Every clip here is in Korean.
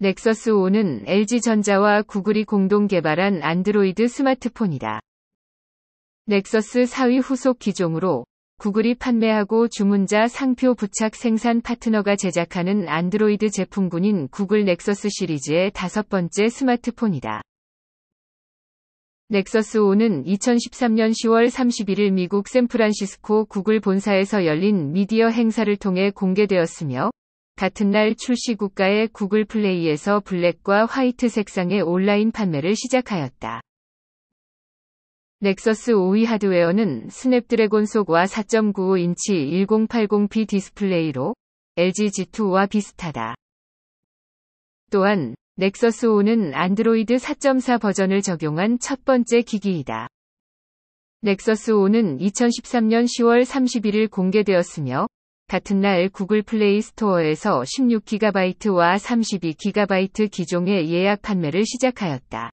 넥서스 5는 LG전자와 구글이 공동 개발한 안드로이드 스마트폰이다. 넥서스 4위 후속 기종으로 구글이 판매하고 주문자 상표 부착 생산 파트너가 제작하는 안드로이드 제품군인 구글 넥서스 시리즈의 다섯 번째 스마트폰이다. 넥서스 5는 2013년 10월 31일 미국 샌프란시스코 구글 본사에서 열린 미디어 행사를 통해 공개되었으며 같은 날 출시 국가의 구글 플레이에서 블랙과 화이트 색상의 온라인 판매를 시작하였다. 넥서스 5위 하드웨어는 스냅드래곤 속와 4.95인치 1080p 디스플레이로 LG G2와 비슷하다. 또한 넥서스 5는 안드로이드 4.4 버전을 적용한 첫 번째 기기이다. 넥서스 5는 2013년 10월 31일 공개되었으며 같은 날 구글 플레이 스토어에서 16GB와 32GB 기종의 예약 판매를 시작하였다.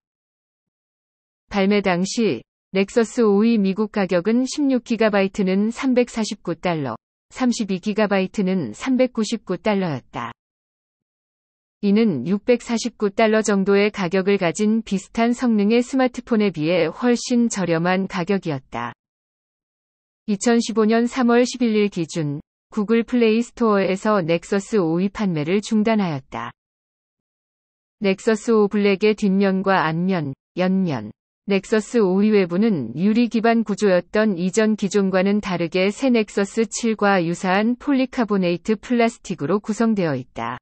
발매 당시 넥서스 5의 미국 가격은 16GB는 349달러, 32GB는 399달러였다. 이는 649달러 정도의 가격을 가진 비슷한 성능의 스마트폰에 비해 훨씬 저렴한 가격이었다. 2015년 3월 11일 기준 구글 플레이 스토어에서 넥서스 5위 판매를 중단하였다. 넥서스 5 블랙의 뒷면과 앞면, 옆면, 넥서스 5위 외부는 유리 기반 구조였던 이전 기존과는 다르게 새 넥서스 7과 유사한 폴리카보네이트 플라스틱으로 구성되어 있다.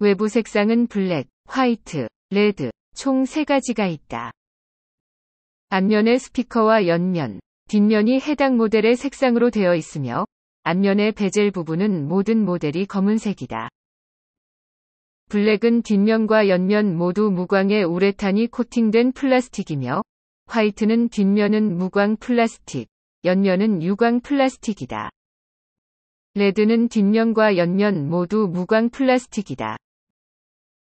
외부 색상은 블랙, 화이트, 레드, 총 3가지가 있다. 앞면의 스피커와 옆면, 뒷면이 해당 모델의 색상으로 되어 있으며 앞면의 베젤 부분은 모든 모델이 검은색이다. 블랙은 뒷면과 옆면 모두 무광의 우레탄이 코팅된 플라스틱이며 화이트는 뒷면은 무광 플라스틱, 옆면은 유광 플라스틱이다. 레드는 뒷면과 옆면 모두 무광 플라스틱이다.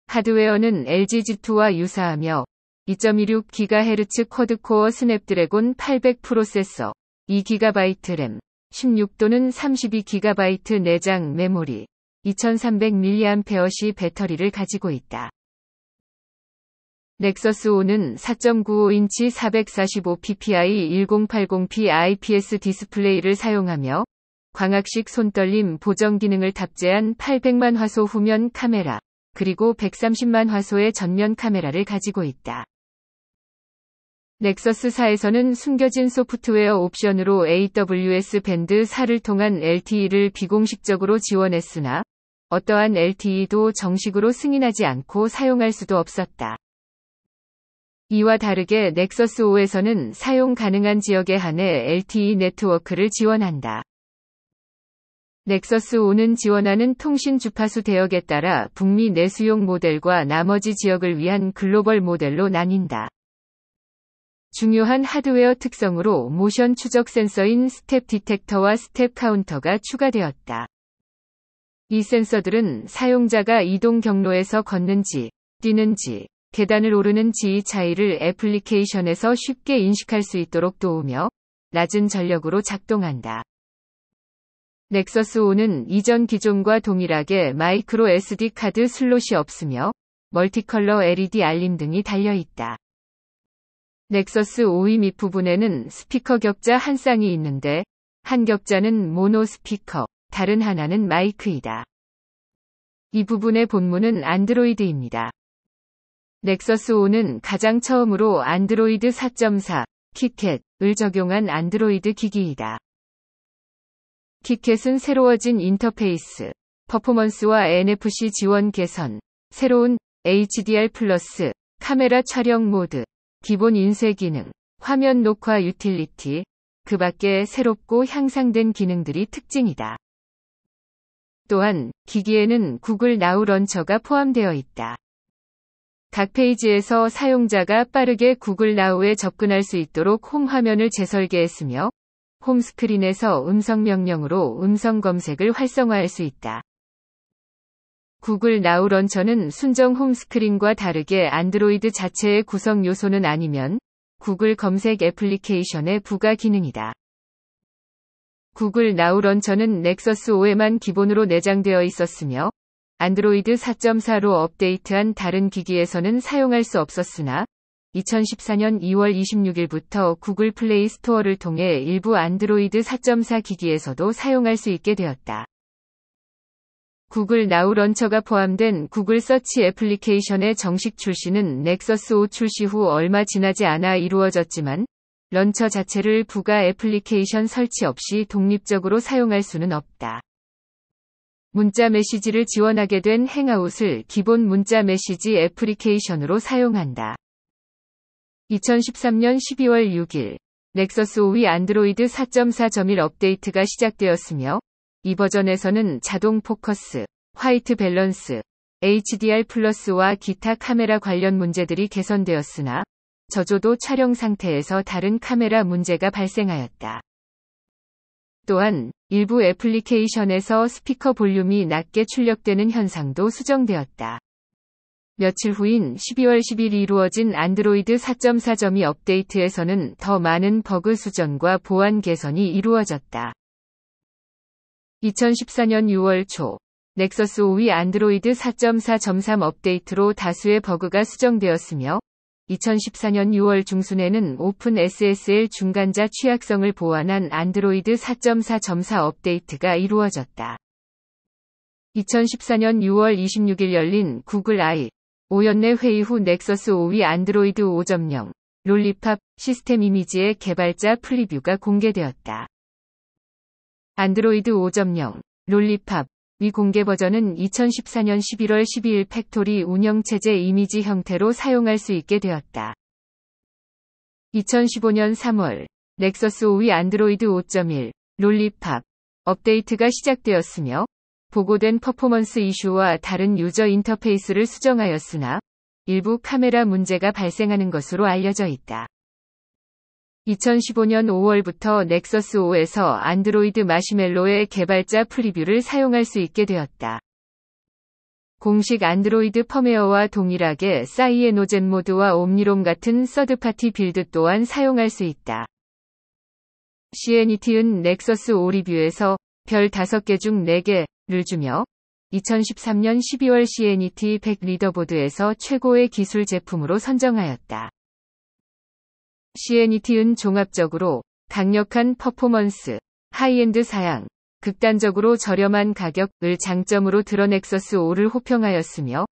하드웨어는 LG G2와 유사하며 2 1 6 g h z 쿼드코어 스냅드래곤 800 프로세서, 2GB 램, 16도는 32GB 내장 메모리, 2300mAh시 배터리를 가지고 있다. 넥서스 5는 4.95인치 445ppi 1080p IPS 디스플레이를 사용하며 광학식 손떨림 보정 기능을 탑재한 800만 화소 후면 카메라, 그리고 130만 화소의 전면 카메라를 가지고 있다. 넥서스사에서는 숨겨진 소프트웨어 옵션으로 AWS 밴드 4를 통한 LTE를 비공식적으로 지원했으나 어떠한 LTE도 정식으로 승인하지 않고 사용할 수도 없었다. 이와 다르게 넥서스 5에서는 사용 가능한 지역에 한해 LTE 네트워크를 지원한다. 넥서스 5는 지원하는 통신 주파수 대역에 따라 북미 내수용 모델과 나머지 지역을 위한 글로벌 모델로 나뉜다. 중요한 하드웨어 특성으로 모션 추적 센서인 스텝 디텍터와 스텝 카운터가 추가되었다. 이 센서들은 사용자가 이동 경로에서 걷는지, 뛰는지, 계단을 오르는지의 차이를 애플리케이션에서 쉽게 인식할 수 있도록 도우며 낮은 전력으로 작동한다. 넥서스 5는 이전 기종과 동일하게 마이크로 SD 카드 슬롯이 없으며 멀티컬러 LED 알림 등이 달려 있다. 넥서스 5위 밑부분에는 스피커 격자 한 쌍이 있는데 한 격자는 모노 스피커, 다른 하나는 마이크이다. 이 부분의 본문은 안드로이드입니다. 넥서스 5는 가장 처음으로 안드로이드 4.4, 키캣을 적용한 안드로이드 기기이다. 키캣은 새로워진 인터페이스, 퍼포먼스와 NFC 지원 개선, 새로운 HDR 플러스, 카메라 촬영 모드, 기본 인쇄 기능, 화면 녹화 유틸리티, 그 밖에 새롭고 향상된 기능들이 특징이다. 또한 기기에는 구글 나우 런처가 포함되어 있다. 각 페이지에서 사용자가 빠르게 구글 나우에 접근할 수 있도록 홈 화면을 재설계했으며 홈 스크린에서 음성 명령으로 음성 검색을 활성화할 수 있다. 구글 나우 런처는 순정 홈스크린과 다르게 안드로이드 자체의 구성 요소는 아니면 구글 검색 애플리케이션의 부가 기능이다. 구글 나우 런처는 넥서스 5에만 기본으로 내장되어 있었으며 안드로이드 4.4로 업데이트한 다른 기기에서는 사용할 수 없었으나 2014년 2월 26일부터 구글 플레이 스토어를 통해 일부 안드로이드 4.4 기기에서도 사용할 수 있게 되었다. 구글 나우 런처가 포함된 구글 서치 애플리케이션의 정식 출시는 넥서스 5 출시 후 얼마 지나지 않아 이루어졌지만 런처 자체를 부가 애플리케이션 설치 없이 독립적으로 사용할 수는 없다. 문자 메시지를 지원하게 된 행아웃을 기본 문자 메시지 애플리케이션으로 사용한다. 2013년 12월 6일 넥서스 5위 안드로이드 4.4.1 업데이트가 시작되었으며 이 버전에서는 자동 포커스, 화이트 밸런스, HDR 플러스와 기타 카메라 관련 문제들이 개선되었으나 저조도 촬영 상태에서 다른 카메라 문제가 발생하였다. 또한 일부 애플리케이션에서 스피커 볼륨이 낮게 출력되는 현상도 수정되었다. 며칠 후인 12월 10일 이루어진 안드로이드 4.4.2 업데이트에서는 더 많은 버그 수정과 보안 개선이 이루어졌다. 2014년 6월 초 넥서스 5위 안드로이드 4.4.3 업데이트로 다수의 버그가 수정되었으며 2014년 6월 중순에는 오픈 SSL 중간자 취약성을 보완한 안드로이드 4.4.4 업데이트가 이루어졌다. 2014년 6월 26일 열린 구글 아이 오연내 회의 후 넥서스 5위 안드로이드 5.0 롤리팝 시스템 이미지의 개발자 프리뷰가 공개되었다. 안드로이드 5.0 롤리팝 미공개 버전은 2014년 11월 12일 팩토리 운영체제 이미지 형태로 사용할 수 있게 되었다. 2015년 3월 렉서스 5위 안드로이드 5.1 롤리팝 업데이트가 시작되었으며 보고된 퍼포먼스 이슈와 다른 유저 인터페이스를 수정하였으나 일부 카메라 문제가 발생하는 것으로 알려져 있다. 2015년 5월부터 넥서스 5에서 안드로이드 마시멜로의 개발자 프리뷰를 사용할 수 있게 되었다. 공식 안드로이드 펌웨어와 동일하게 사이에노젠 모드와 옴니롬 같은 서드파티 빌드 또한 사용할 수 있다. CNET은 넥서스 5 리뷰에서 별 5개 중 4개를 주며 2013년 12월 CNET 100 리더보드에서 최고의 기술 제품으로 선정하였다. CNET은 종합적으로 강력한 퍼포먼스, 하이엔드 사양, 극단적으로 저렴한 가격을 장점으로 드러 넥서스 5를 호평하였으며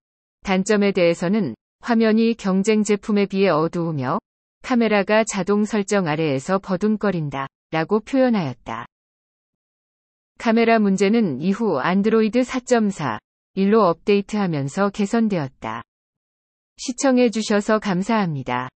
단점에 대해서는 화면이 경쟁 제품에 비해 어두우며 카메라가 자동 설정 아래에서 버둥거린다 라고 표현하였다. 카메라 문제는 이후 안드로이드 4.4 1로 업데이트하면서 개선되었다. 시청해주셔서 감사합니다.